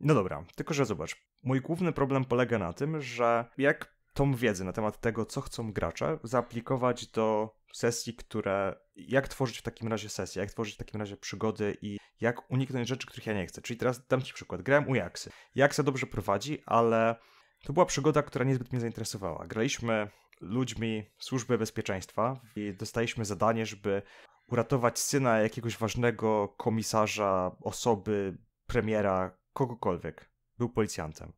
No dobra, tylko że zobacz. Mój główny problem polega na tym, że jak tą wiedzę na temat tego, co chcą gracze, zaaplikować do sesji, które. Jak tworzyć w takim razie sesję, jak tworzyć w takim razie przygody i jak uniknąć rzeczy, których ja nie chcę. Czyli teraz dam Ci przykład. Grałem u Jaksy. Jaksa dobrze prowadzi, ale to była przygoda, która niezbyt mnie zainteresowała. Graliśmy ludźmi służby bezpieczeństwa i dostaliśmy zadanie, żeby uratować syna jakiegoś ważnego komisarza, osoby, premiera, kogokolwiek. Był policjantem.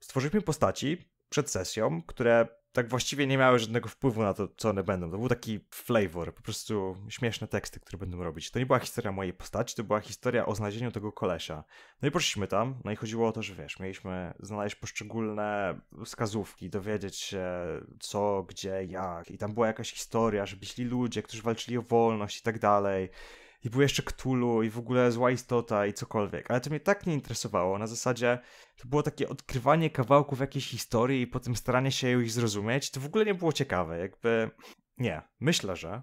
Stworzyliśmy postaci przed sesją, które tak właściwie nie miały żadnego wpływu na to, co one będą. To był taki flavor, po prostu śmieszne teksty, które będą robić. To nie była historia mojej postaci, to była historia o znalezieniu tego kolesia. No i poszliśmy tam, no i chodziło o to, że wiesz, mieliśmy znaleźć poszczególne wskazówki, dowiedzieć się co, gdzie, jak. I tam była jakaś historia, że byli ludzie, którzy walczyli o wolność i tak dalej i był jeszcze Ktulu i w ogóle zła istota i cokolwiek, ale to mnie tak nie interesowało, na zasadzie to było takie odkrywanie kawałków jakiejś historii i potem staranie się ich zrozumieć, to w ogóle nie było ciekawe, jakby nie, myślę, że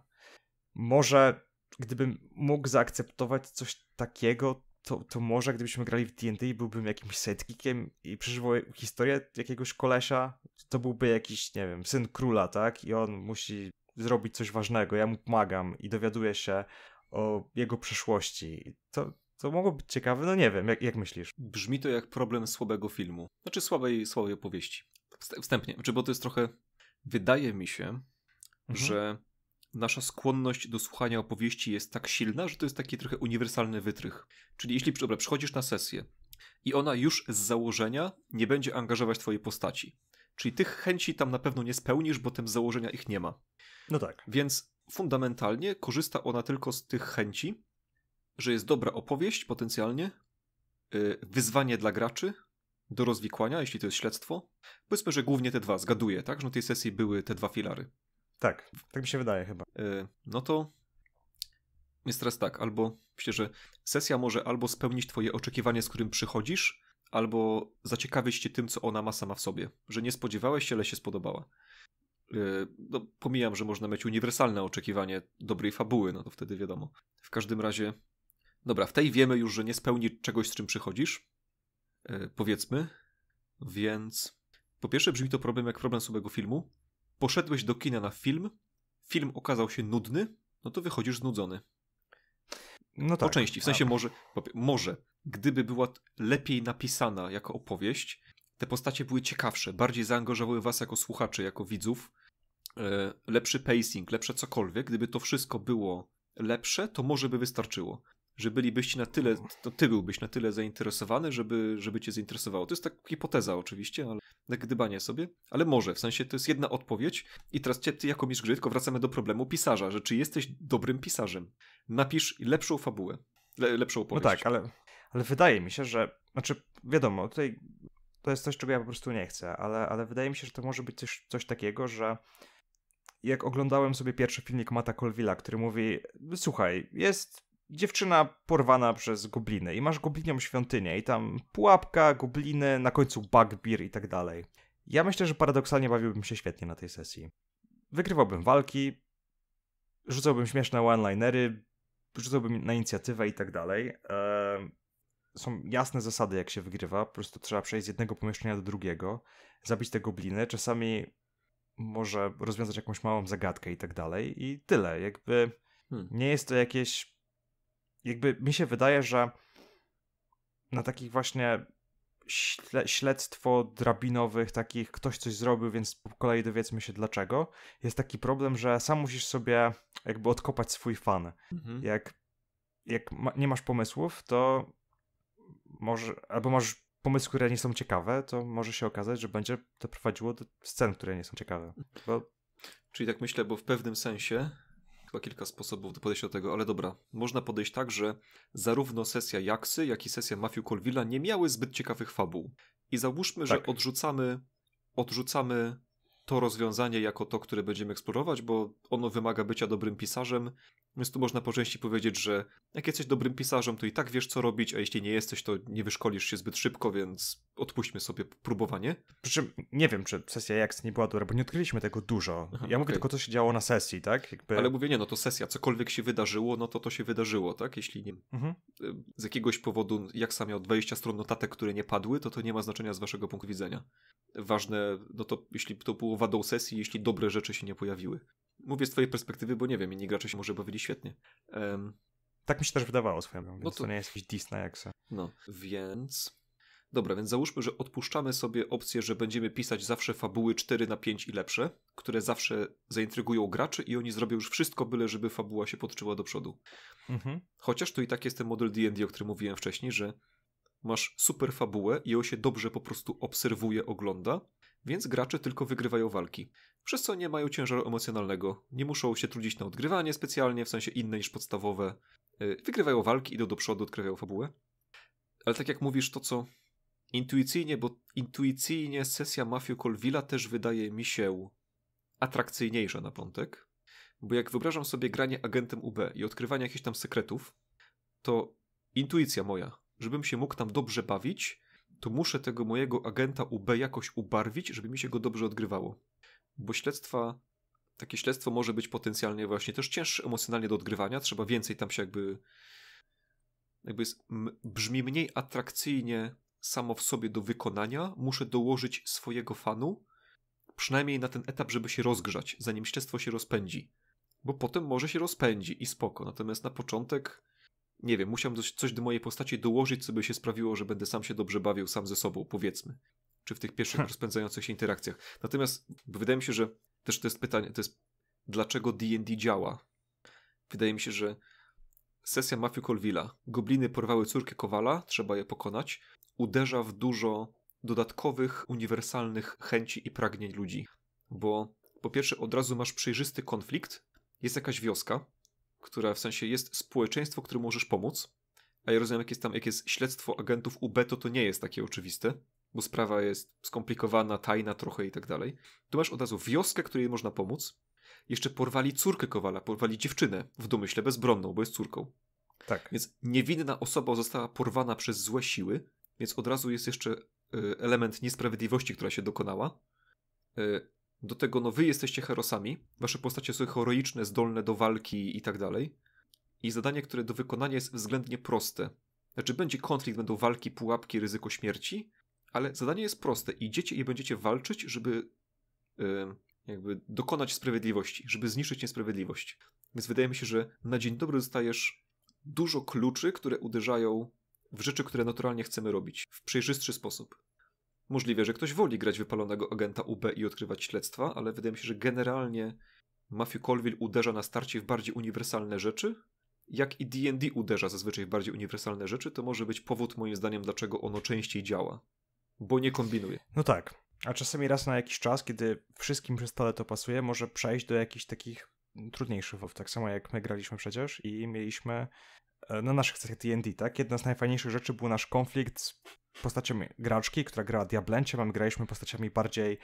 może gdybym mógł zaakceptować coś takiego, to, to może gdybyśmy grali w D&D byłbym jakimś setkikiem i przeżywał historię jakiegoś kolesia, to byłby jakiś, nie wiem, syn króla, tak? I on musi zrobić coś ważnego, ja mu pomagam i dowiaduje się o jego przeszłości. To, to mogło być ciekawe, no nie wiem, jak, jak myślisz? Brzmi to jak problem słabego filmu, znaczy słabej, słabej opowieści. Wstępnie, znaczy, bo to jest trochę, wydaje mi się, mhm. że nasza skłonność do słuchania opowieści jest tak silna, że to jest taki trochę uniwersalny wytrych. Czyli jeśli dobra, przychodzisz na sesję i ona już z założenia nie będzie angażować twojej postaci. Czyli tych chęci tam na pewno nie spełnisz, bo tym założenia ich nie ma. No tak. Więc fundamentalnie korzysta ona tylko z tych chęci, że jest dobra opowieść potencjalnie, y, wyzwanie dla graczy do rozwikłania, jeśli to jest śledztwo. Powiedzmy, że głównie te dwa, zgaduję, tak? Że na tej sesji były te dwa filary. Tak, tak mi się wydaje chyba. Y, no to jest teraz tak, albo myślę, że sesja może albo spełnić twoje oczekiwanie, z którym przychodzisz, albo zaciekawić cię tym, co ona ma sama w sobie, że nie spodziewałeś się, ale się spodobała. Y, no, pomijam, że można mieć uniwersalne oczekiwanie dobrej fabuły, no to wtedy wiadomo. W każdym razie, dobra, w tej wiemy już, że nie spełni czegoś, z czym przychodzisz, y, powiedzmy, więc po pierwsze brzmi to problem jak problem samego filmu. Poszedłeś do kina na film, film okazał się nudny, no to wychodzisz znudzony. No tak, po części, w sensie tak. może, może, gdyby była lepiej napisana jako opowieść, te postacie były ciekawsze, bardziej zaangażowały was jako słuchaczy, jako widzów, E, lepszy pacing, lepsze cokolwiek, gdyby to wszystko było lepsze, to może by wystarczyło. Że bylibyście na tyle, to ty byłbyś na tyle zainteresowany, żeby, żeby cię zainteresowało. To jest tak hipoteza oczywiście, ale tak gdybanie sobie, ale może, w sensie to jest jedna odpowiedź i teraz ty jako mistrz gry, tylko wracamy do problemu pisarza, że czy jesteś dobrym pisarzem. Napisz lepszą fabułę, le, lepszą no opowieść. No tak, ale, ale wydaje mi się, że, znaczy wiadomo, tutaj to jest coś, czego ja po prostu nie chcę, ale, ale wydaje mi się, że to może być coś, coś takiego, że jak oglądałem sobie pierwszy filmik Mata Colvilla, który mówi: Słuchaj, jest dziewczyna porwana przez gobliny i masz goblinią świątynię i tam pułapka, gobliny, na końcu bugbear i tak dalej. Ja myślę, że paradoksalnie bawiłbym się świetnie na tej sesji. Wygrywałbym walki, rzucałbym śmieszne one-linery, rzucałbym na inicjatywę i tak dalej. są jasne zasady, jak się wygrywa, po prostu trzeba przejść z jednego pomieszczenia do drugiego, zabić te gobliny, czasami może rozwiązać jakąś małą zagadkę i tak dalej i tyle. Jakby hmm. nie jest to jakieś... Jakby mi się wydaje, że na takich właśnie śle śledztwo drabinowych, takich ktoś coś zrobił, więc po kolei dowiedzmy się dlaczego, jest taki problem, że sam musisz sobie jakby odkopać swój fan. Mhm. Jak, jak ma nie masz pomysłów, to może, albo masz pomysły, które nie są ciekawe, to może się okazać, że będzie to prowadziło do scen, które nie są ciekawe. Bo... Czyli tak myślę, bo w pewnym sensie chyba kilka sposobów do podejścia do tego, ale dobra. Można podejść tak, że zarówno sesja Jaksy, jak i sesja Matthew Colvilla nie miały zbyt ciekawych fabuł. I załóżmy, tak. że odrzucamy, odrzucamy to rozwiązanie jako to, które będziemy eksplorować, bo ono wymaga bycia dobrym pisarzem. Więc tu można po części powiedzieć, że jak jesteś dobrym pisarzem, to i tak wiesz, co robić, a jeśli nie jesteś, to nie wyszkolisz się zbyt szybko, więc odpuśćmy sobie próbowanie. Przy czym nie wiem, czy sesja jak nie była dobra, bo nie odkryliśmy tego dużo. Aha, ja mówię okay. tylko, co się działo na sesji, tak? Jakby... Ale mówię, nie, no to sesja, cokolwiek się wydarzyło, no to to się wydarzyło, tak? Jeśli nie, mhm. z jakiegoś powodu, jak sam miał 20 stron notatek, które nie padły, to to nie ma znaczenia z waszego punktu widzenia. Ważne, no to jeśli to było wadą sesji, jeśli dobre rzeczy się nie pojawiły. Mówię z twojej perspektywy, bo nie wiem, inni gracze się może bawili świetnie. Um... Tak mi się też wydawało swoją, więc no to... to nie jest jakiś dis na jaksa. No, więc Dobra, więc załóżmy, że odpuszczamy sobie opcję, że będziemy pisać zawsze fabuły 4 na 5 i lepsze, które zawsze zaintrygują graczy i oni zrobią już wszystko, byle żeby fabuła się podczyła do przodu. Mhm. Chociaż to i tak jest ten model D&D, o którym mówiłem wcześniej, że masz super fabułę i ją się dobrze po prostu obserwuje, ogląda, więc gracze tylko wygrywają walki. Przez co nie mają ciężaru emocjonalnego, nie muszą się trudzić na odgrywanie specjalnie, w sensie inne niż podstawowe. Y, wygrywają walki, idą do przodu, odkrywają fabułę. Ale tak jak mówisz, to co Intuicyjnie, bo intuicyjnie sesja Mafio Colvilla też wydaje mi się atrakcyjniejsza na piątek. Bo jak wyobrażam sobie granie agentem UB i odkrywanie jakichś tam sekretów, to intuicja moja, żebym się mógł tam dobrze bawić, to muszę tego mojego agenta UB jakoś ubarwić, żeby mi się go dobrze odgrywało. Bo śledztwa, takie śledztwo może być potencjalnie właśnie też cięższe emocjonalnie do odgrywania, trzeba więcej tam się jakby. Jakby jest, brzmi mniej atrakcyjnie samo w sobie do wykonania, muszę dołożyć swojego fanu, przynajmniej na ten etap, żeby się rozgrzać, zanim śledztwo się rozpędzi. Bo potem może się rozpędzi i spoko. Natomiast na początek, nie wiem, musiałem coś, coś do mojej postaci dołożyć, co by się sprawiło, że będę sam się dobrze bawił sam ze sobą, powiedzmy. Czy w tych pierwszych rozpędzających się interakcjach. Natomiast wydaje mi się, że też to jest pytanie, to jest dlaczego D&D działa. Wydaje mi się, że Sesja Matthew Colvilla. Gobliny porwały córkę Kowala, trzeba je pokonać. Uderza w dużo dodatkowych, uniwersalnych chęci i pragnień ludzi. Bo po pierwsze od razu masz przejrzysty konflikt, jest jakaś wioska, która w sensie jest społeczeństwo, które możesz pomóc. A ja rozumiem, jak jest tam, jak jest śledztwo agentów UB, to to nie jest takie oczywiste, bo sprawa jest skomplikowana, tajna trochę i tak dalej. Tu masz od razu wioskę, której można pomóc, jeszcze porwali córkę Kowala, porwali dziewczynę w domyśle bezbronną, bo jest córką. Tak. Więc niewinna osoba została porwana przez złe siły, więc od razu jest jeszcze e, element niesprawiedliwości, która się dokonała. E, do tego, no wy jesteście herosami, wasze postacie są heroiczne, zdolne do walki i tak dalej. I zadanie, które do wykonania jest względnie proste. Znaczy, będzie konflikt, będą walki, pułapki, ryzyko śmierci, ale zadanie jest proste. Idziecie i będziecie walczyć, żeby e, jakby dokonać sprawiedliwości, żeby zniszczyć niesprawiedliwość. Więc wydaje mi się, że na dzień dobry dostajesz dużo kluczy, które uderzają w rzeczy, które naturalnie chcemy robić, w przejrzystszy sposób. Możliwe, że ktoś woli grać wypalonego agenta UB i odkrywać śledztwa, ale wydaje mi się, że generalnie Matthew Colville uderza na starcie w bardziej uniwersalne rzeczy, jak i D&D uderza zazwyczaj w bardziej uniwersalne rzeczy, to może być powód moim zdaniem, dlaczego ono częściej działa. Bo nie kombinuje. No tak. A czasami raz na jakiś czas, kiedy wszystkim przy stole to pasuje, może przejść do jakichś takich trudniejszych WoW, tak samo jak my graliśmy przecież i mieliśmy na naszych sesjach D&D, tak? Jedna z najfajniejszych rzeczy był nasz konflikt z postacią graczki, która grała Diablencie, a my graliśmy postaciami bardziej,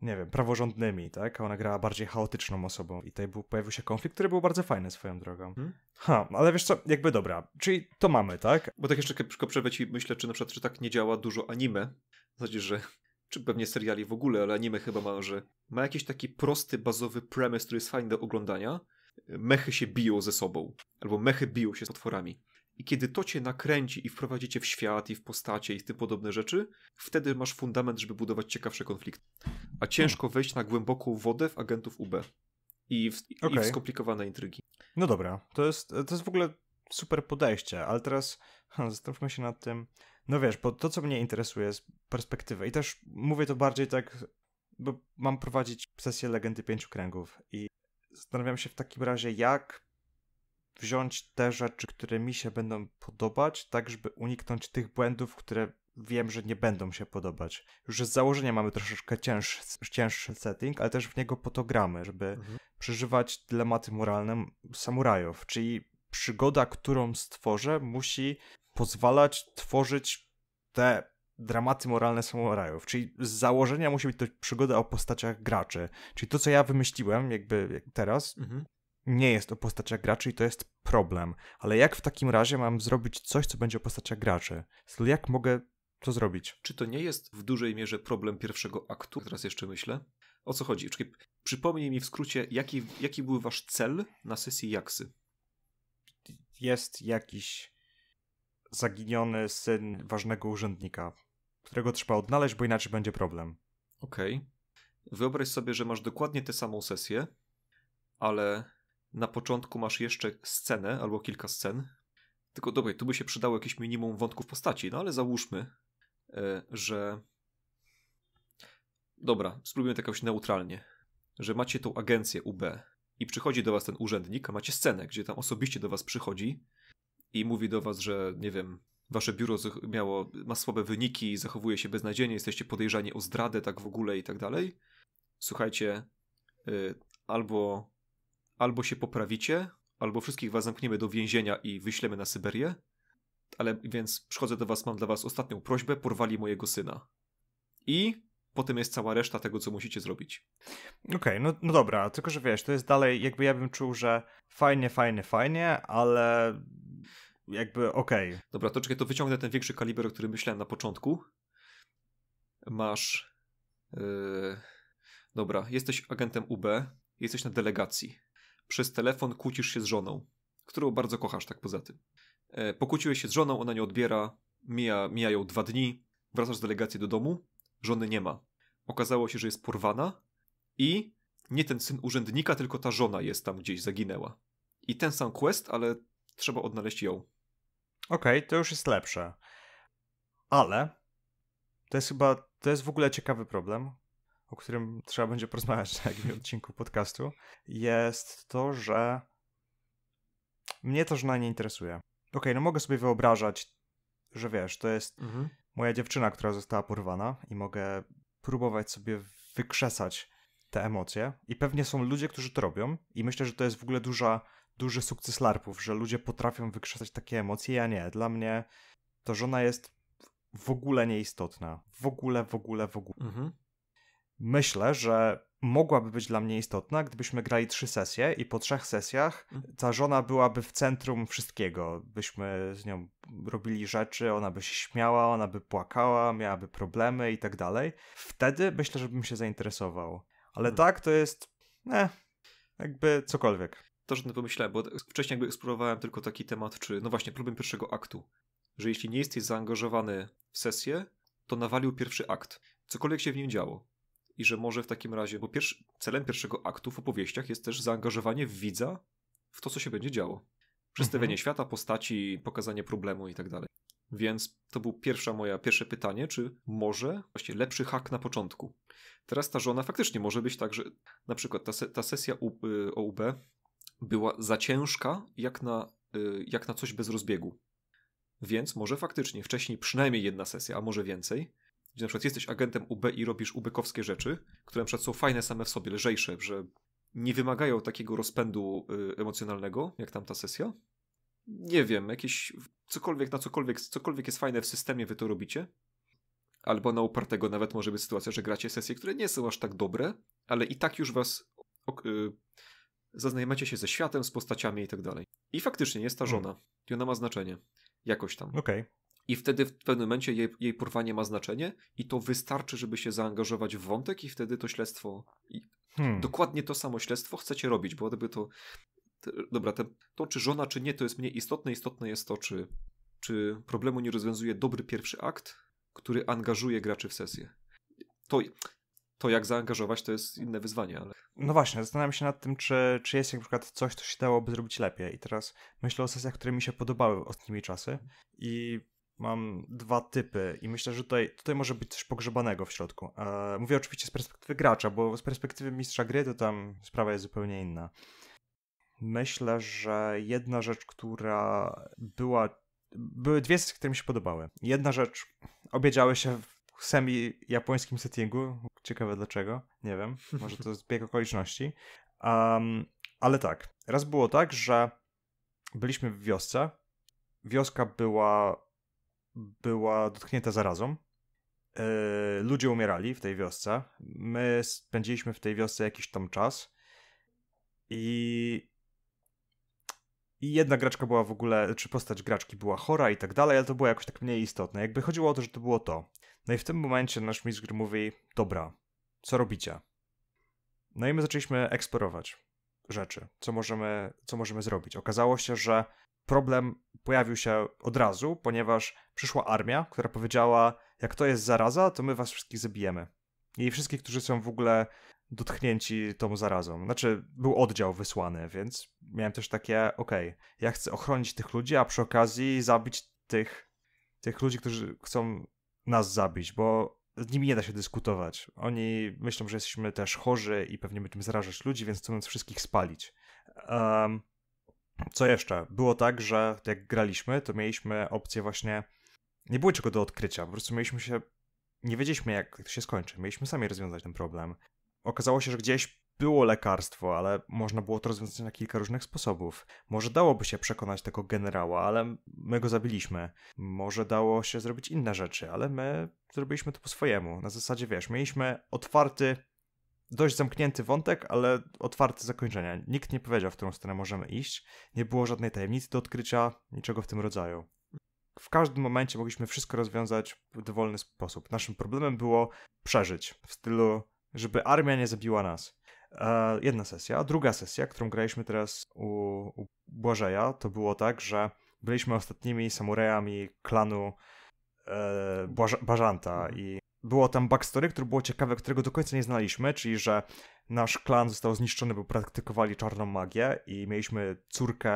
nie wiem, praworządnymi, tak? A ona grała bardziej chaotyczną osobą i tutaj był, pojawił się konflikt, który był bardzo fajny swoją drogą. Hmm? Ha, ale wiesz co, jakby dobra, czyli to mamy, tak? Bo tak jeszcze szybko przerwę ci myślę, czy na przykład, czy tak nie działa dużo anime, w że czy pewnie seriali w ogóle, ale anime chyba mają, że ma jakiś taki prosty, bazowy premise, który jest fajny do oglądania. Mechy się biją ze sobą, albo mechy biją się z potworami. I kiedy to cię nakręci i wprowadzicie w świat, i w postacie, i w tym podobne rzeczy, wtedy masz fundament, żeby budować ciekawsze konflikty. A ciężko hmm. wejść na głęboką wodę w agentów UB i w, okay. i w skomplikowane intrygi. No dobra, to jest, to jest w ogóle super podejście, ale teraz hmm, zastanówmy się nad tym, no wiesz, bo to, co mnie interesuje, jest perspektywa. I też mówię to bardziej tak, bo mam prowadzić sesję Legendy Pięciu Kręgów i zastanawiam się w takim razie, jak wziąć te rzeczy, które mi się będą podobać, tak żeby uniknąć tych błędów, które wiem, że nie będą się podobać. Już z założenia mamy troszeczkę cięższy, cięższy setting, ale też w niego potogramy, żeby mhm. przeżywać dylematy moralne samurajów, czyli przygoda, którą stworzę, musi pozwalać tworzyć te dramaty moralne samorajów, czyli z założenia musi być to przygoda o postaciach graczy. Czyli to, co ja wymyśliłem jakby teraz, mhm. nie jest o postaciach graczy i to jest problem. Ale jak w takim razie mam zrobić coś, co będzie o postaciach graczy? Jak mogę to zrobić? Czy to nie jest w dużej mierze problem pierwszego aktu? Teraz jeszcze myślę. O co chodzi? Czekaj, przypomnij mi w skrócie, jaki, jaki był wasz cel na sesji Jaksy? Jest jakiś zaginiony syn ważnego urzędnika, którego trzeba odnaleźć, bo inaczej będzie problem. Okej. Okay. Wyobraź sobie, że masz dokładnie tę samą sesję, ale na początku masz jeszcze scenę albo kilka scen. Tylko dobra, tu by się przydało jakieś minimum wątków postaci, no ale załóżmy, e, że. Dobra, spróbujmy to jakoś neutralnie. Że macie tą agencję UB i przychodzi do was ten urzędnik, a macie scenę, gdzie tam osobiście do was przychodzi i mówi do was, że nie wiem, wasze biuro miało, ma słabe wyniki, zachowuje się beznadziejnie, jesteście podejrzani o zdradę tak w ogóle i tak dalej, słuchajcie, y, albo, albo się poprawicie, albo wszystkich was zamkniemy do więzienia i wyślemy na Syberię, ale więc przychodzę do was, mam dla was ostatnią prośbę, porwali mojego syna. I potem jest cała reszta tego, co musicie zrobić. Okej, okay, no, no dobra, tylko że wiesz, to jest dalej, jakby ja bym czuł, że fajnie, fajnie, fajnie, ale jakby okej. Okay. Dobra, to czekaj, to wyciągnę ten większy kaliber, o którym myślałem na początku. Masz. Yy... Dobra, jesteś agentem UB, jesteś na delegacji. Przez telefon kłócisz się z żoną, którą bardzo kochasz, tak poza tym. E, pokłóciłeś się z żoną, ona nie odbiera, mija, mijają dwa dni, wracasz z delegacji do domu, żony nie ma. Okazało się, że jest porwana i nie ten syn urzędnika, tylko ta żona jest tam gdzieś zaginęła. I ten sam quest, ale trzeba odnaleźć ją. Okej, okay, to już jest lepsze. Ale to jest chyba, to jest w ogóle ciekawy problem, o którym trzeba będzie porozmawiać na jakimś odcinku podcastu, jest to, że mnie to żona nie interesuje. Okej, okay, no mogę sobie wyobrażać, że wiesz, to jest mhm. moja dziewczyna, która została porwana i mogę próbować sobie wykrzesać te emocje i pewnie są ludzie, którzy to robią i myślę, że to jest w ogóle duża duży sukces larpów, że ludzie potrafią wykrzesać takie emocje, ja nie. Dla mnie to żona jest w ogóle nieistotna. W ogóle, w ogóle, w ogóle. Mhm. Myślę, że mogłaby być dla mnie istotna, gdybyśmy grali trzy sesje i po trzech sesjach mhm. ta żona byłaby w centrum wszystkiego. Byśmy z nią robili rzeczy, ona by się śmiała, ona by płakała, miałaby problemy i tak dalej. Wtedy myślę, że bym się zainteresował. Ale mhm. tak, to jest. Ne, jakby cokolwiek też o pomyślałem, bo wcześniej jakby eksplorowałem tylko taki temat, czy no właśnie problem pierwszego aktu, że jeśli nie jesteś zaangażowany w sesję, to nawalił pierwszy akt, cokolwiek się w nim działo. I że może w takim razie, bo pierwszy, celem pierwszego aktu w opowieściach jest też zaangażowanie widza w to, co się będzie działo. Przedstawienie mhm. świata, postaci, pokazanie problemu i tak dalej. Więc to było pierwsze moje pierwsze pytanie, czy może właśnie lepszy hak na początku. Teraz ta żona faktycznie może być tak, że na przykład ta, se, ta sesja U, y, była za ciężka jak na, y, jak na coś bez rozbiegu. Więc może faktycznie wcześniej przynajmniej jedna sesja, a może więcej, gdzie na przykład jesteś agentem UB i robisz ubekowskie rzeczy, które na przykład są fajne same w sobie, lżejsze, że nie wymagają takiego rozpędu y, emocjonalnego, jak tamta sesja. Nie wiem, jakieś cokolwiek na cokolwiek, cokolwiek jest fajne w systemie, wy to robicie. Albo na upartego nawet może być sytuacja, że gracie sesje, które nie są aż tak dobre, ale i tak już was y, zaznajmacie się ze światem, z postaciami i tak dalej. I faktycznie jest ta hmm. żona. Hmm. I ona ma znaczenie. Jakoś tam. Okej. Okay. I wtedy w pewnym momencie jej, jej porwanie ma znaczenie i to wystarczy, żeby się zaangażować w wątek i wtedy to śledztwo... Hmm. Dokładnie to samo śledztwo chcecie robić, bo gdyby to... dobra, te, to czy żona, czy nie, to jest mniej istotne. Istotne jest to, czy, czy problemu nie rozwiązuje dobry pierwszy akt, który angażuje graczy w sesję. To to, jak zaangażować, to jest inne wyzwanie. Ale... No właśnie, zastanawiam się nad tym, czy, czy jest jak przykład coś, co się dałoby zrobić lepiej. I teraz myślę o sesjach, które mi się podobały ostatnimi czasy i mam dwa typy i myślę, że tutaj, tutaj może być coś pogrzebanego w środku. Eee, mówię oczywiście z perspektywy gracza, bo z perspektywy mistrza gry to tam sprawa jest zupełnie inna. Myślę, że jedna rzecz, która była... Były dwie sesje, które mi się podobały. Jedna rzecz obiedziały się w semi-japońskim settingu. Ciekawe dlaczego, nie wiem, może to jest bieg okoliczności. Um, ale tak, raz było tak, że byliśmy w wiosce. Wioska była, była dotknięta zarazą. Yy, ludzie umierali w tej wiosce. My spędziliśmy w tej wiosce jakiś tam czas. I i jedna graczka była w ogóle, czy postać graczki była chora i tak dalej, ale to było jakoś tak mniej istotne. Jakby chodziło o to, że to było to. No i w tym momencie nasz mistrz gry mówi, dobra, co robicie? No i my zaczęliśmy eksplorować rzeczy, co możemy, co możemy zrobić. Okazało się, że problem pojawił się od razu, ponieważ przyszła armia, która powiedziała, jak to jest zaraza, to my was wszystkich zabijemy. I wszystkich, którzy są w ogóle dotknięci tą zarazą. Znaczy, był oddział wysłany, więc miałem też takie, okej, okay, ja chcę ochronić tych ludzi, a przy okazji zabić tych, tych ludzi, którzy chcą nas zabić, bo z nimi nie da się dyskutować. Oni myślą, że jesteśmy też chorzy i pewnie będziemy zarażać ludzi, więc chcą nas wszystkich spalić. Um, co jeszcze? Było tak, że jak graliśmy, to mieliśmy opcję właśnie. Nie było czego do odkrycia, po prostu mieliśmy się. Nie wiedzieliśmy, jak to się skończy. Mieliśmy sami rozwiązać ten problem. Okazało się, że gdzieś było lekarstwo, ale można było to rozwiązać na kilka różnych sposobów. Może dałoby się przekonać tego generała, ale my go zabiliśmy. Może dało się zrobić inne rzeczy, ale my zrobiliśmy to po swojemu. Na zasadzie, wiesz, mieliśmy otwarty, dość zamknięty wątek, ale otwarty zakończenia. Nikt nie powiedział, w którą stronę możemy iść. Nie było żadnej tajemnicy do odkrycia, niczego w tym rodzaju w każdym momencie mogliśmy wszystko rozwiązać w dowolny sposób. Naszym problemem było przeżyć w stylu, żeby armia nie zabiła nas jedna sesja. Druga sesja, którą graliśmy teraz u, u Błażeja, to było tak, że byliśmy ostatnimi samurajami klanu e, Błaża- Bażanta mhm. i było tam backstory, które było ciekawe, którego do końca nie znaliśmy, czyli że nasz klan został zniszczony, bo praktykowali czarną magię i mieliśmy córkę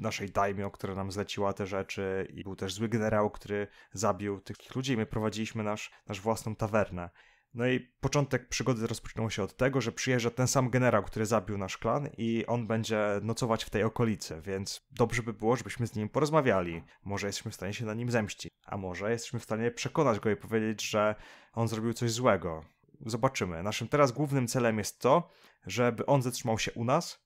naszej daimio, która nam zleciła te rzeczy i był też zły generał, który zabił tych ludzi i my prowadziliśmy nasz, nasz własną tawernę. No i początek przygody rozpoczynał się od tego, że przyjeżdża ten sam generał, który zabił nasz klan i on będzie nocować w tej okolicy, więc dobrze by było, żebyśmy z nim porozmawiali. Może jesteśmy w stanie się na nim zemścić, a może jesteśmy w stanie przekonać go i powiedzieć, że on zrobił coś złego. Zobaczymy. Naszym teraz głównym celem jest to, żeby on zatrzymał się u nas,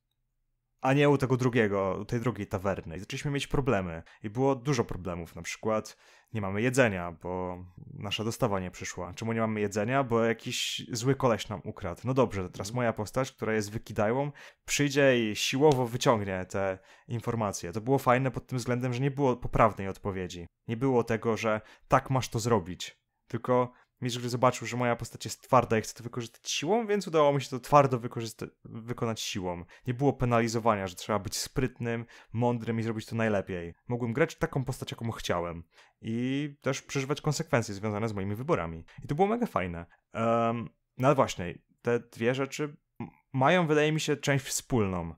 a nie u tego drugiego, tej drugiej tawerny. I zaczęliśmy mieć problemy. I było dużo problemów. Na przykład nie mamy jedzenia, bo nasza dostawa nie przyszła. Czemu nie mamy jedzenia? Bo jakiś zły koleś nam ukradł. No dobrze, teraz mhm. moja postać, która jest wykidajłą, przyjdzie i siłowo wyciągnie te informacje. To było fajne pod tym względem, że nie było poprawnej odpowiedzi. Nie było tego, że tak masz to zrobić. Tylko Mistrz gry zobaczył, że moja postać jest twarda i chce to wykorzystać siłą, więc udało mi się to twardo wykonać siłą. Nie było penalizowania, że trzeba być sprytnym, mądrym i zrobić to najlepiej. Mogłem grać taką postać, jaką chciałem. I też przeżywać konsekwencje związane z moimi wyborami. I to było mega fajne. Um, no właśnie, te dwie rzeczy mają, wydaje mi się, część wspólną.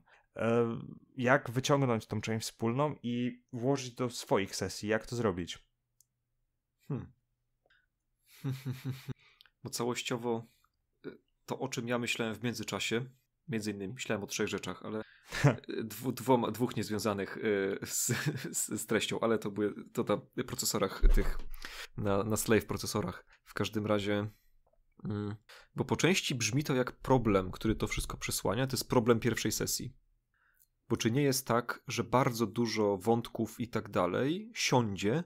jak wyciągnąć tą część wspólną i włożyć do swoich sesji? Jak to zrobić? Hmm. Bo całościowo y, to, o czym ja myślałem w międzyczasie, między innymi myślałem o trzech rzeczach, ale y, dwu, dwoma, dwóch niezwiązanych y, z, z, z, treścią, ale to były to na procesorach tych, na, na slave procesorach. W każdym razie, mm, bo po części brzmi to jak problem, który to wszystko przesłania, to jest problem pierwszej sesji. Bo czy nie jest tak, że bardzo dużo wątków i tak dalej siądzie,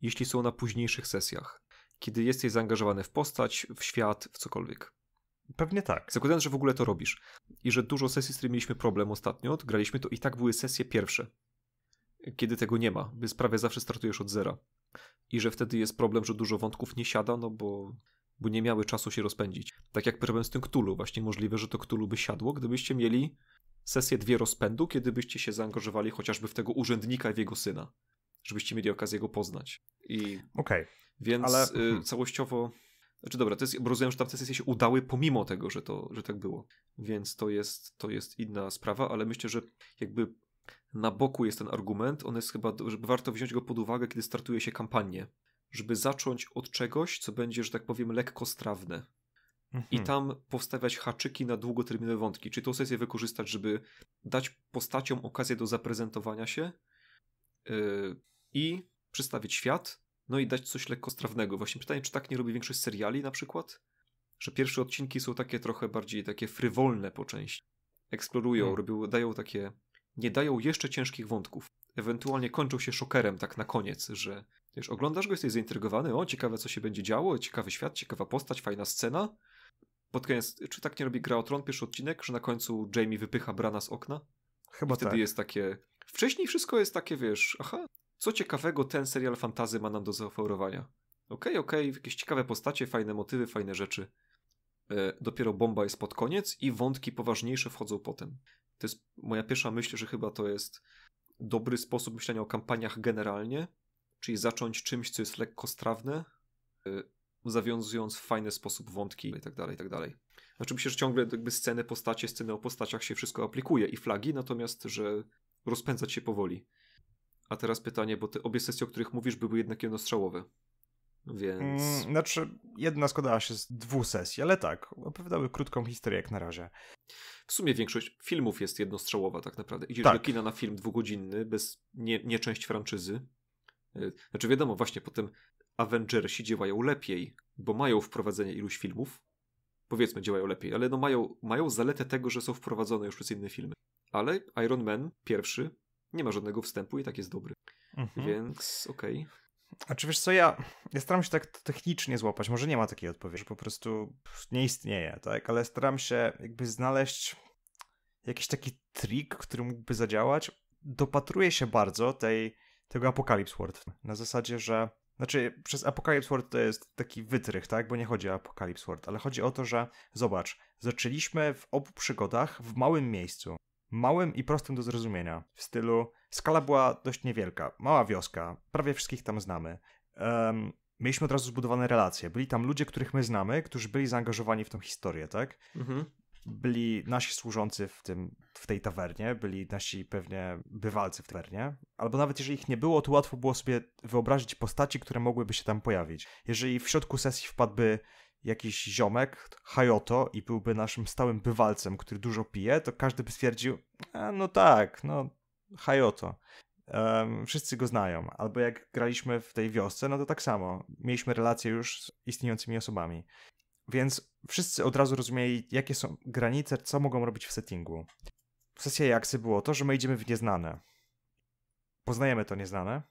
jeśli są na późniejszych sesjach? kiedy jesteś zaangażowany w postać, w świat, w cokolwiek. Pewnie tak. Zakładając, że w ogóle to robisz i że dużo sesji, z którymi mieliśmy problem ostatnio, graliśmy, to i tak były sesje pierwsze, kiedy tego nie ma, więc prawie zawsze startujesz od zera. I że wtedy jest problem, że dużo wątków nie siada, no bo, bo nie miały czasu się rozpędzić. Tak jak problem z tym Ktulu, właśnie możliwe, że to Ktulu by siadło, gdybyście mieli sesję dwie rozpędu, kiedy byście się zaangażowali chociażby w tego urzędnika i w jego syna żebyście mieli okazję go poznać. I okay. Więc Ale... y, mhm. całościowo. Znaczy dobra, to jest, bo rozumiem, że tamte sesje się udały pomimo tego, że, to, że tak było. Więc to jest, to jest inna sprawa, ale myślę, że jakby na boku jest ten argument. On jest chyba, żeby warto wziąć go pod uwagę, kiedy startuje się kampanię. Żeby zacząć od czegoś, co będzie, że tak powiem, lekko strawne. Mhm. I tam powstawiać haczyki na długoterminowe wątki. Czy tą sesję wykorzystać, żeby dać postaciom okazję do zaprezentowania się, Y, i przedstawić świat, no i dać coś lekko strawnego. Właśnie pytanie, czy tak nie robi większość seriali na przykład? Że pierwsze odcinki są takie trochę bardziej takie frywolne po części. Eksplorują, hmm. robią, dają takie, nie dają jeszcze ciężkich wątków. Ewentualnie kończą się szokerem tak na koniec, że wiesz, oglądasz go, jesteś zaintrygowany, o ciekawe co się będzie działo, ciekawy świat, ciekawa postać, fajna scena. Pod koniec, czy tak nie robi Gra o Tron pierwszy odcinek, że na końcu Jamie wypycha Brana z okna? Chyba I wtedy tak. jest takie, Wcześniej wszystko jest takie, wiesz, aha, co ciekawego ten serial fantazy ma nam do zaoferowania. Okej, okay, okej, okay, jakieś ciekawe postacie, fajne motywy, fajne rzeczy. E, dopiero bomba jest pod koniec i wątki poważniejsze wchodzą potem. To jest moja pierwsza myśl, że chyba to jest dobry sposób myślenia o kampaniach generalnie, czyli zacząć czymś, co jest lekko strawne, e, zawiązując w fajny sposób wątki i tak dalej, i tak dalej. Znaczy myślę, że ciągle jakby sceny, postacie, sceny o postaciach się wszystko aplikuje i flagi, natomiast, że rozpędzać się powoli. A teraz pytanie, bo te obie sesje, o których mówisz, były jednak jednostrzałowe. Więc. Mm, znaczy, jedna składała się z dwóch sesji, ale tak, opowiadały krótką historię jak na razie. W sumie większość filmów jest jednostrzałowa, tak naprawdę. Idziesz tak. do kina na film dwugodzinny, bez nie, nie część franczyzy. E, znaczy, wiadomo, właśnie potem Avengersi działają lepiej, bo mają wprowadzenie iluś filmów. Powiedzmy, działają lepiej, ale no mają, mają zaletę tego, że są wprowadzone już przez inne filmy ale Iron Man pierwszy nie ma żadnego wstępu i tak jest dobry. Mhm. Więc okej. Okay. A czy wiesz co, ja, ja staram się tak technicznie złapać, może nie ma takiej odpowiedzi, po prostu nie istnieje, tak? Ale staram się jakby znaleźć jakiś taki trik, który mógłby zadziałać. Dopatruję się bardzo tej, tego Apocalypse World. Na zasadzie, że znaczy, przez Apocalypse World to jest taki wytrych, tak? Bo nie chodzi o Apocalypse World, ale chodzi o to, że zobacz, zaczęliśmy w obu przygodach w małym miejscu małym i prostym do zrozumienia. W stylu skala była dość niewielka, mała wioska, prawie wszystkich tam znamy. Um, mieliśmy od razu zbudowane relacje. Byli tam ludzie, których my znamy, którzy byli zaangażowani w tą historię, tak? Mhm. Byli nasi służący w, tym, w tej tawernie, byli nasi pewnie bywalcy w tawernie, albo nawet jeżeli ich nie było, to łatwo było sobie wyobrazić postaci, które mogłyby się tam pojawić. Jeżeli w środku sesji wpadłby jakiś ziomek, Hayoto, i byłby naszym stałym bywalcem, który dużo pije, to każdy by stwierdził, e, no tak, no Hayoto. Um, wszyscy go znają. Albo jak graliśmy w tej wiosce, no to tak samo. Mieliśmy relacje już z istniejącymi osobami. Więc wszyscy od razu rozumieli, jakie są granice, co mogą robić w settingu. W sesji Jaksy było to, że my idziemy w nieznane. Poznajemy to nieznane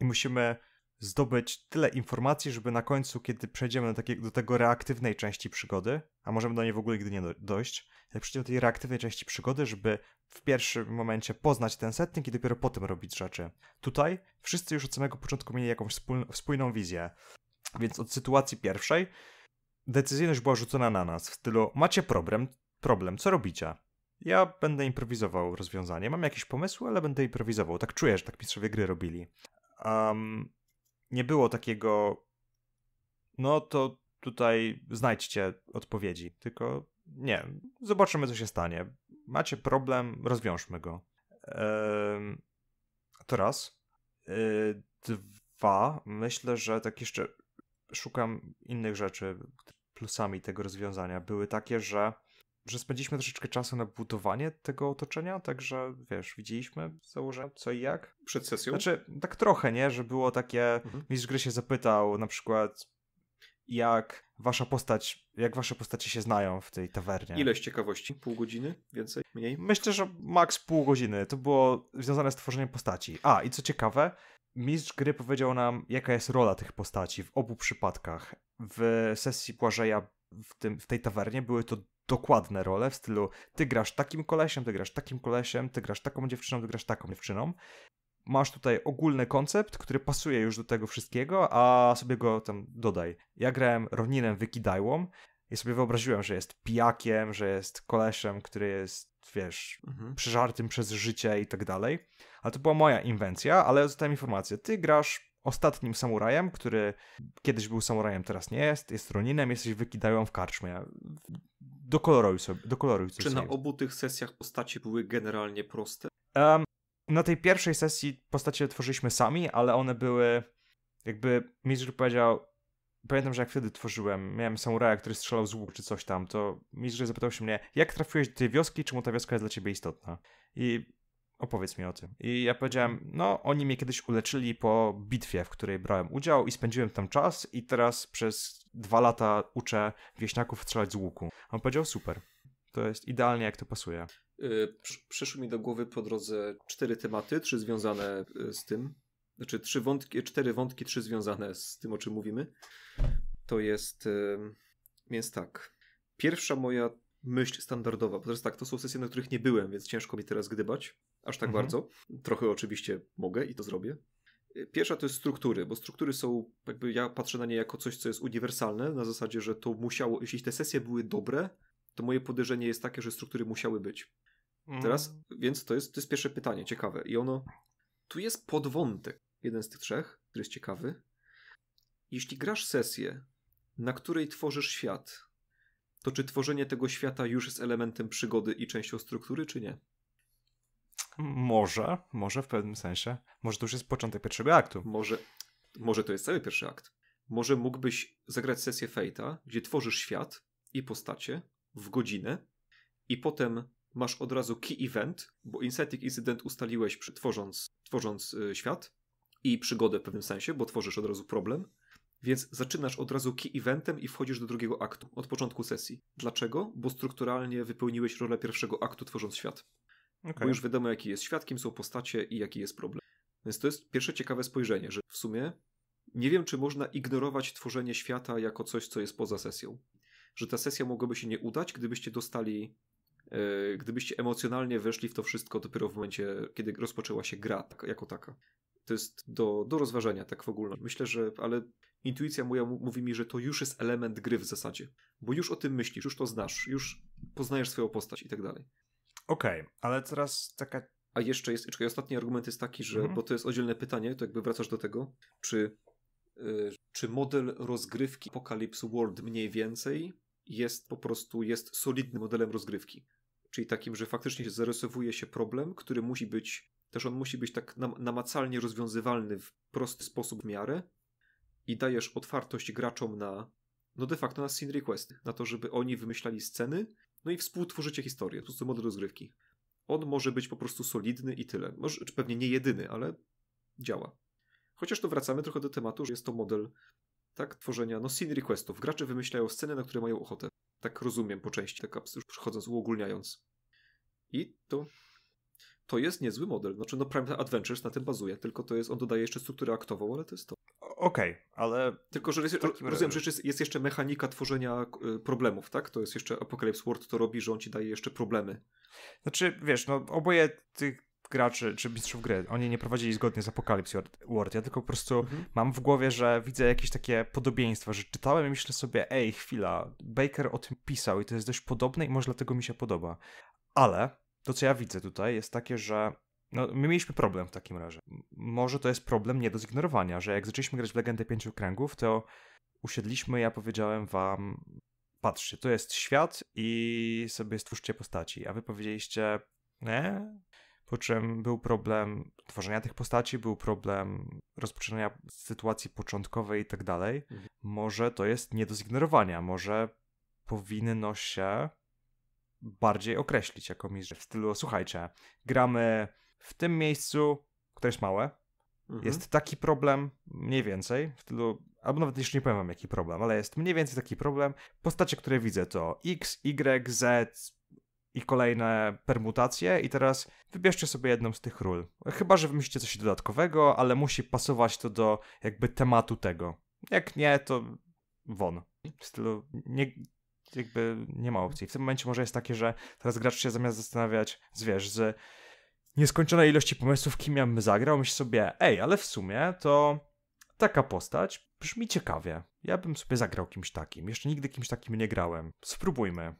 i musimy zdobyć tyle informacji, żeby na końcu, kiedy przejdziemy do, takiej, do tego reaktywnej części przygody, a możemy do niej w ogóle nigdy nie dojść, jak przejdziemy do tej reaktywnej części przygody, żeby w pierwszym momencie poznać ten setting i dopiero potem robić rzeczy. Tutaj wszyscy już od samego początku mieli jakąś spójną wizję. Więc od sytuacji pierwszej decyzyjność była rzucona na nas w stylu macie problem, problem, co robicie? Ja będę improwizował rozwiązanie. Mam jakieś pomysły, ale będę improwizował. Tak czuję, że tak mistrzowie gry robili. Um, nie było takiego, no to tutaj znajdźcie odpowiedzi, tylko nie, zobaczymy co się stanie. Macie problem, rozwiążmy go. Eee, to raz. Y, dwa, myślę, że tak jeszcze szukam innych rzeczy, plusami tego rozwiązania były takie, że że spędziliśmy troszeczkę czasu na budowanie tego otoczenia, także wiesz, widzieliśmy założenia, co i jak. Przed sesją? Znaczy, tak trochę, nie? Że było takie, mhm. mistrz gry się zapytał na przykład jak wasza postać, jak wasze postacie się znają w tej tawernie. Ileś ciekawości? Pół godziny? Więcej? Mniej? Myślę, że maks pół godziny. To było związane z tworzeniem postaci. A, i co ciekawe, mistrz gry powiedział nam, jaka jest rola tych postaci w obu przypadkach. W sesji Płażeja w, tym, w tej tawernie były to dokładne role w stylu ty grasz takim kolesiem, ty grasz takim kolesiem, ty grasz taką dziewczyną, ty grasz taką dziewczyną. Masz tutaj ogólny koncept, który pasuje już do tego wszystkiego, a sobie go tam dodaj. Ja grałem Roninem Wikidajłą i sobie wyobraziłem, że jest pijakiem, że jest kolesiem, który jest, wiesz, mhm. przeżartym przez życie i tak dalej. Ale to była moja inwencja, ale dostałem informację. Ty grasz ostatnim samurajem, który kiedyś był samurajem, teraz nie jest, jest Roninem, jesteś wykidają w karczmie dokoloruj sobie. Dokoloruj Czy sobie. na obu tych sesjach postacie były generalnie proste? Um, na tej pierwszej sesji postacie tworzyliśmy sami, ale one były jakby Mizr powiedział, pamiętam, że jak wtedy tworzyłem, miałem samuraja, który strzelał z łuk czy coś tam, to Mistrz zapytał się mnie, jak trafiłeś do tej wioski, czemu ta wioska jest dla ciebie istotna? I opowiedz mi o tym. I ja mhm. powiedziałem, no oni mnie kiedyś uleczyli po bitwie, w której brałem udział i spędziłem tam czas i teraz przez dwa lata uczę wieśniaków strzelać z łuku. On powiedział, super, to jest idealnie jak to pasuje. Y, przyszły mi do głowy po drodze cztery tematy, trzy związane y, z tym. Znaczy trzy wątki, cztery wątki, trzy związane z tym, o czym mówimy. To jest, y, więc tak, pierwsza moja myśl standardowa, bo teraz tak, to są sesje, na których nie byłem, więc ciężko mi teraz gdybać aż tak mhm. bardzo. Trochę oczywiście mogę i to zrobię. Y, pierwsza to jest struktury, bo struktury są, jakby ja patrzę na nie jako coś, co jest uniwersalne, na zasadzie, że to musiało, jeśli te sesje były dobre, to moje podejrzenie jest takie, że struktury musiały być. Mhm. Teraz, więc to jest, to jest pierwsze pytanie, ciekawe. I ono, tu jest podwątek, jeden z tych trzech, który jest ciekawy. Jeśli grasz sesję, na której tworzysz świat, to czy tworzenie tego świata już jest elementem przygody i częścią struktury, czy nie? Może, może w pewnym sensie. Może to już jest początek pierwszego aktu. Może, może to jest cały pierwszy akt. Może mógłbyś zagrać sesję Fate'a, gdzie tworzysz świat i postacie w godzinę i potem masz od razu key event, bo incentive incydent ustaliłeś przy, tworząc, tworząc y, świat i przygodę w pewnym sensie, bo tworzysz od razu problem. Więc zaczynasz od razu key eventem i wchodzisz do drugiego aktu, od początku sesji. Dlaczego? Bo strukturalnie wypełniłeś rolę pierwszego aktu tworząc świat. Okay. Bo już wiadomo, jaki jest świat, kim są postacie i jaki jest problem. Więc to jest pierwsze ciekawe spojrzenie, że w sumie nie wiem, czy można ignorować tworzenie świata jako coś, co jest poza sesją. Że ta sesja mogłaby się nie udać, gdybyście dostali, e, gdybyście emocjonalnie weszli w to wszystko dopiero w momencie, kiedy rozpoczęła się gra tak, jako taka. To jest do, do rozważenia, tak w ogóle. Myślę, że, ale intuicja moja mówi mi, że to już jest element gry w zasadzie. Bo już o tym myślisz, już to znasz, już poznajesz swoją postać i tak dalej. Okej, okay, ale teraz taka. A jeszcze jest, czekaj, ostatni argument jest taki, że, mhm. bo to jest oddzielne pytanie, to jakby wracasz do tego, czy, y, czy model rozgrywki Apocalypse World mniej więcej jest po prostu jest solidnym modelem rozgrywki. Czyli takim, że faktycznie zarysowuje się problem, który musi być, też on musi być tak nam, namacalnie rozwiązywalny w prosty sposób w miarę i dajesz otwartość graczom na, no de facto na scene request, na to, żeby oni wymyślali sceny, no i współtworzycie historię, po prostu model rozgrywki. On może być po prostu solidny i tyle. Może, pewnie nie jedyny, ale działa. Chociaż to wracamy trochę do tematu, że jest to model tak tworzenia, no scene requestów. Gracze wymyślają sceny, na które mają ochotę. Tak rozumiem po części, tak już przechodząc, uogólniając. I to to jest niezły model. Znaczy, no Prime Adventures na tym bazuje, tylko to jest, on dodaje jeszcze strukturę aktową, ale to jest to. Okej, okay, ale. Tylko, że jest, rozumiem, że jest, jest, jeszcze mechanika tworzenia e, problemów, tak? To jest jeszcze Apocalypse World to robi, że on ci daje jeszcze problemy. Znaczy, wiesz, no oboje tych graczy czy mistrzów gry, oni nie prowadzili zgodnie z Apocalypse World. Ja tylko po prostu mhm. mam w głowie, że widzę jakieś takie podobieństwa, że czytałem i myślę sobie, ej, chwila, Baker o tym pisał i to jest dość podobne i może dlatego mi się podoba. Ale to, co ja widzę tutaj, jest takie, że no, my mieliśmy problem w takim razie. Może to jest problem nie do zignorowania, że jak zaczęliśmy grać w Legendę Pięciu Kręgów, to usiedliśmy, ja powiedziałem wam, patrzcie, to jest świat i sobie stwórzcie postaci, a wy powiedzieliście, nie, po czym był problem tworzenia tych postaci, był problem rozpoczynania sytuacji początkowej i tak dalej. Mhm. Może to jest nie do zignorowania, może powinno się bardziej określić jako mistrz w stylu, słuchajcie, gramy w tym miejscu, które jest małe, mhm. jest taki problem, mniej więcej, w tylu, albo nawet jeszcze nie powiem wam jaki problem, ale jest mniej więcej taki problem. Postacie, które widzę to X, Y, Z i kolejne permutacje i teraz wybierzcie sobie jedną z tych ról. Chyba, że wymyślicie coś dodatkowego, ale musi pasować to do jakby tematu tego. Jak nie, to won. W stylu nie, jakby nie ma opcji. W tym momencie może jest takie, że teraz gracz się zamiast zastanawiać, zwierz z nieskończonej ilości pomysłów, kim ja bym zagrał, myślę sobie, ej, ale w sumie to taka postać brzmi ciekawie. Ja bym sobie zagrał kimś takim. Jeszcze nigdy kimś takim nie grałem. Spróbujmy.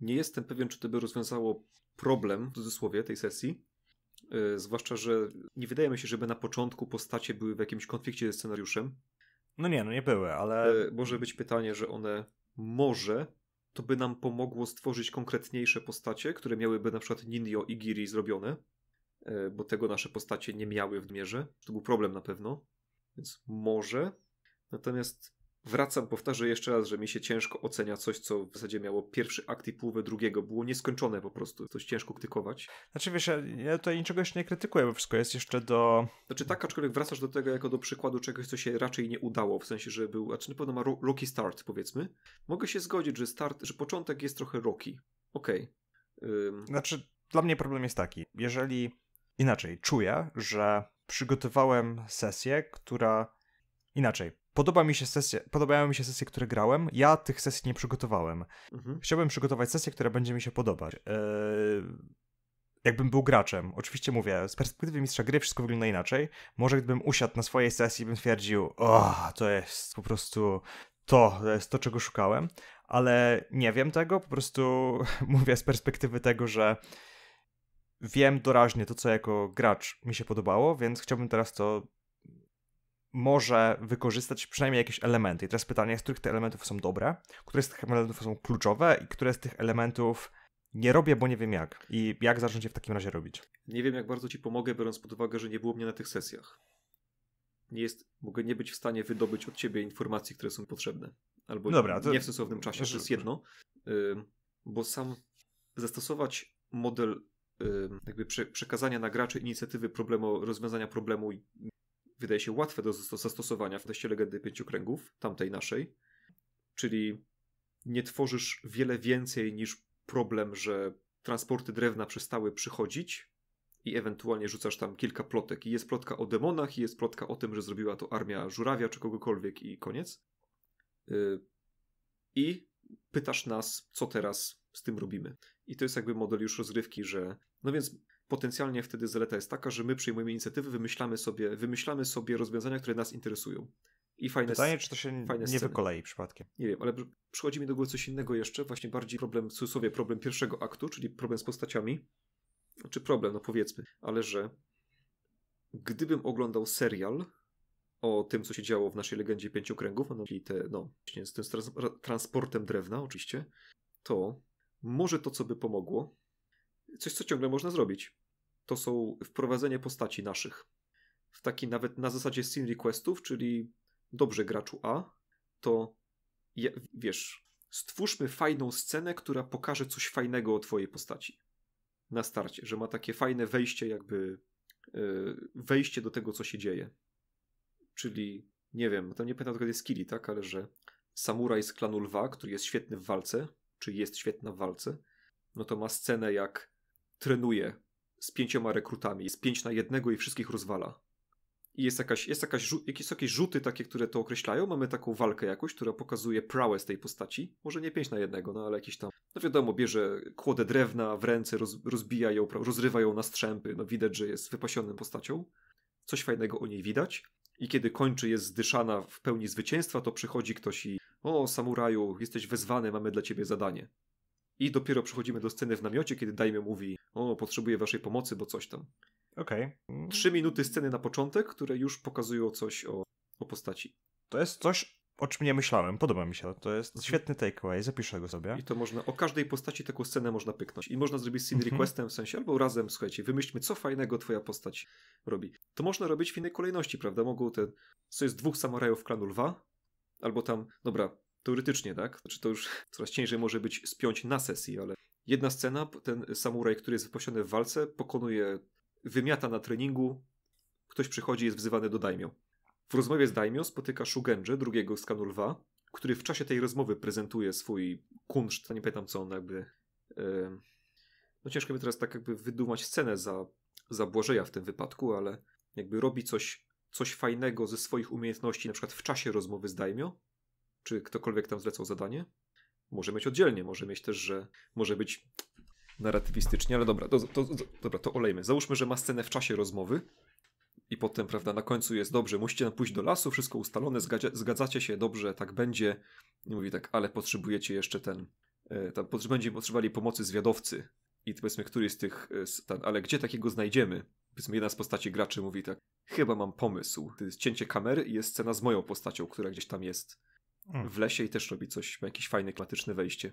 Nie jestem pewien, czy to by rozwiązało problem, w cudzysłowie, tej sesji. Yy, zwłaszcza, że nie wydaje mi się, żeby na początku postacie były w jakimś konflikcie ze scenariuszem. No nie, no nie były, ale... Yy, może być pytanie, że one może to by nam pomogło stworzyć konkretniejsze postacie, które miałyby na przykład Ninjo i Giri zrobione, E, bo tego nasze postacie nie miały w mierze. To był problem na pewno, więc może. Natomiast wracam, powtarzam jeszcze raz, że mi się ciężko ocenia coś, co w zasadzie miało pierwszy akt i połowę drugiego. Było nieskończone po prostu, coś ciężko krytykować. Znaczy wiesz, ja, tutaj niczego jeszcze nie krytykuję, bo wszystko jest jeszcze do... Znaczy tak, aczkolwiek wracasz do tego jako do przykładu czegoś, co się raczej nie udało, w sensie, że był, znaczy na pewno ma rocky start, powiedzmy. Mogę się zgodzić, że start, że początek jest trochę rocky. Okej. Okay. Ym... Znaczy dla mnie problem jest taki, jeżeli inaczej, czuję, że przygotowałem sesję, która inaczej. Podoba mi się sesje, podobają mi się sesje, które grałem. Ja tych sesji nie przygotowałem. Mhm. Chciałbym przygotować sesję, która będzie mi się podobać. E, jakbym był graczem. Oczywiście mówię, z perspektywy mistrza gry wszystko wygląda inaczej. Może gdybym usiadł na swojej sesji, bym twierdził, o, to jest po prostu to, to jest to, czego szukałem, ale nie wiem tego, po prostu mówię z perspektywy tego, że wiem doraźnie to, co jako gracz mi się podobało, więc chciałbym teraz to może wykorzystać przynajmniej jakieś elementy. I teraz pytanie, z których tych elementów są dobre, które z tych elementów są kluczowe i które z tych elementów nie robię, bo nie wiem jak. I jak zacząć je w takim razie robić? Nie wiem, jak bardzo ci pomogę, biorąc pod uwagę, że nie było mnie na tych sesjach. Nie jest, mogę nie być w stanie wydobyć od ciebie informacji, które są potrzebne. Albo Dobra, to... nie w sensownym czasie, to jest jedno. Bo sam zastosować model jakby przekazania na graczy inicjatywy problemu, rozwiązania problemu wydaje się łatwe do zastosowania w teście Legendy Pięciu Kręgów, tamtej naszej. Czyli nie tworzysz wiele więcej niż problem, że transporty drewna przestały przychodzić i ewentualnie rzucasz tam kilka plotek. I jest plotka o demonach, i jest plotka o tym, że zrobiła to armia żurawia czy kogokolwiek i koniec. Y, I pytasz nas, co teraz z tym robimy. I to jest jakby model już rozgrywki, że no więc potencjalnie wtedy zaleta jest taka, że my przyjmujemy inicjatywy, wymyślamy sobie, wymyślamy sobie rozwiązania, które nas interesują. I fajne Pytanie, czy to się nie wykolei przypadkiem. Nie wiem, ale przychodzi mi do głowy coś innego jeszcze, właśnie bardziej problem, w cudzysłowie, problem pierwszego aktu, czyli problem z postaciami. Czy problem, no powiedzmy, ale że gdybym oglądał serial, o tym, co się działo w naszej legendzie pięciu kręgów, no, czyli te, no, z tym transportem drewna oczywiście, to może to, co by pomogło, coś, co ciągle można zrobić, to są wprowadzenie postaci naszych. W taki nawet na zasadzie scene requestów, czyli dobrze graczu A, to je, wiesz, stwórzmy fajną scenę, która pokaże coś fajnego o twojej postaci na starcie, że ma takie fajne wejście jakby yy, wejście do tego, co się dzieje czyli nie wiem, tam nie pamiętam dokładnie skilli, tak, ale że samuraj z klanu lwa, który jest świetny w walce, czy jest świetna w walce, no to ma scenę jak trenuje z pięcioma rekrutami, jest pięć na jednego i wszystkich rozwala. I jest jakaś, jest jakaś, jakieś, jakieś rzuty takie, które to określają. Mamy taką walkę jakąś, która pokazuje prowess tej postaci. Może nie pięć na jednego, no ale jakiś tam. No wiadomo, bierze kłodę drewna w ręce, roz, rozbija ją, rozrywa ją na strzępy. No widać, że jest wypasionym postacią. Coś fajnego o niej widać. I kiedy kończy, jest zdyszana w pełni zwycięstwa, to przychodzi ktoś i o, samuraju, jesteś wezwany, mamy dla ciebie zadanie. I dopiero przechodzimy do sceny w namiocie, kiedy Daimyo mówi, o, potrzebuję waszej pomocy, bo coś tam. Okej. Okay. Trzy minuty sceny na początek, które już pokazują coś o, o postaci. To jest coś, o czym nie myślałem. Podoba mi się. To jest mhm. świetny takeaway, zapiszę go sobie. I to można, o każdej postaci taką scenę można pyknąć. I można zrobić scene mhm. requestem w sensie, albo razem, słuchajcie, wymyślmy, co fajnego twoja postać robi. To można robić w innej kolejności, prawda? Mogą te, co jest dwóch samurajów klanu lwa, albo tam, dobra, teoretycznie, tak? Znaczy to już coraz ciężej może być spiąć na sesji, ale jedna scena, ten samuraj, który jest wypoślony w walce, pokonuje, wymiata na treningu, ktoś przychodzi, jest wzywany do daimio. W rozmowie z Daimio spotyka Shugenge, drugiego z Kanulwa, który w czasie tej rozmowy prezentuje swój kunszt, nie pamiętam co on jakby... Yy... No ciężko mi teraz tak jakby wydumać scenę za, za Błażeja w tym wypadku, ale jakby robi coś, coś fajnego ze swoich umiejętności, na przykład w czasie rozmowy z Daimio. czy ktokolwiek tam zlecał zadanie. Może mieć oddzielnie, może mieć też, że może być narratywistycznie, ale dobra, to, to, to, dobra, to olejmy. Załóżmy, że ma scenę w czasie rozmowy, i potem, prawda, na końcu jest dobrze, musicie pójść do lasu, wszystko ustalone, zgadza, zgadzacie się, dobrze, tak będzie. I mówi tak, ale potrzebujecie jeszcze ten, e, tam będziemy potrzebowali pomocy zwiadowcy. I powiedzmy, który z tych, e, ten, ale gdzie takiego znajdziemy? Powiedzmy, jedna z postaci graczy mówi tak, chyba mam pomysł. To jest cięcie kamery i jest scena z moją postacią, która gdzieś tam jest mm. w lesie i też robi coś, ma jakieś fajne klimatyczne wejście.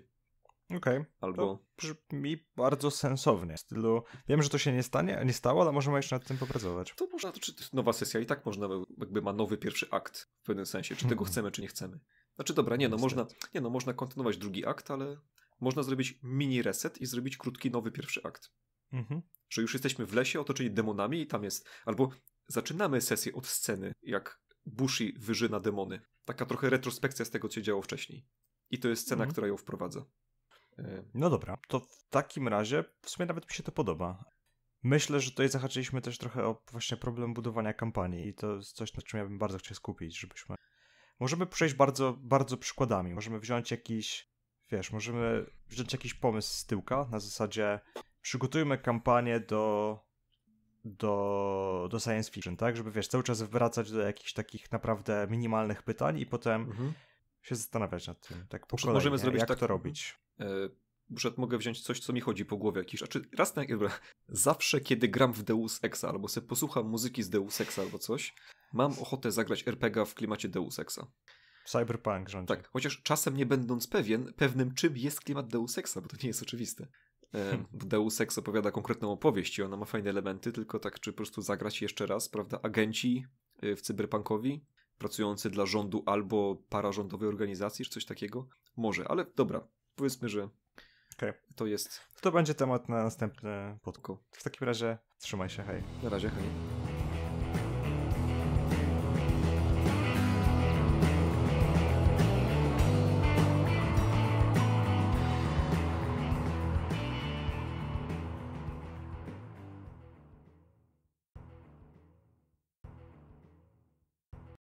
Okej. Okay. Albo. To brzmi bardzo sensownie. W stylu. Wiem, że to się nie stanie, nie stało, ale możemy jeszcze nad tym popracować. To można, to czy nowa sesja i tak można, jakby ma nowy pierwszy akt w pewnym sensie, czy tego mhm. chcemy, czy nie chcemy. Znaczy dobra, nie no, można, nie no, można kontynuować drugi akt, ale można zrobić mini reset i zrobić krótki nowy pierwszy akt. Mhm. Że już jesteśmy w lesie, otoczeni demonami i tam jest. Albo zaczynamy sesję od sceny, jak Bushi wyżyna demony. Taka trochę retrospekcja z tego, co się działo wcześniej. I to jest scena, mhm. która ją wprowadza. E, no dobra, to w takim razie w sumie nawet mi się to podoba. Myślę, że tutaj zahaczyliśmy też trochę o właśnie problem budowania kampanii i to jest coś, na czym ja bym bardzo chciał skupić, żebyśmy... Możemy przejść bardzo, bardzo przykładami, możemy wziąć jakiś, wiesz, możemy wziąć jakiś pomysł z tyłka na zasadzie przygotujmy kampanię do, do, do science fiction, tak? Żeby, wiesz, cały czas wracać do jakichś takich naprawdę minimalnych pytań i potem mhm. się zastanawiać nad tym, tak po Możemy zrobić jak tak... to robić. E, że mogę wziąć coś, co mi chodzi po głowie jakiś. Znaczy, raz na dobra, zawsze kiedy gram w Deus Exa, albo sobie posłucham muzyki z Deus Exa albo coś, mam ochotę zagrać RPG w klimacie Deus Exa. Cyberpunk rządzi. Tak, chociaż czasem nie będąc pewien, pewnym czym jest klimat Deus Exa, bo to nie jest oczywiste. E, hmm. Deus Ex opowiada konkretną opowieść i ona ma fajne elementy, tylko tak, czy po prostu zagrać jeszcze raz, prawda, agenci e, w cyberpunkowi, pracujący dla rządu albo pararządowej organizacji, czy coś takiego? Może, ale dobra, powiedzmy, że okay. to jest. To będzie temat na następne podku. W takim razie trzymaj się, hej. Na razie, hej.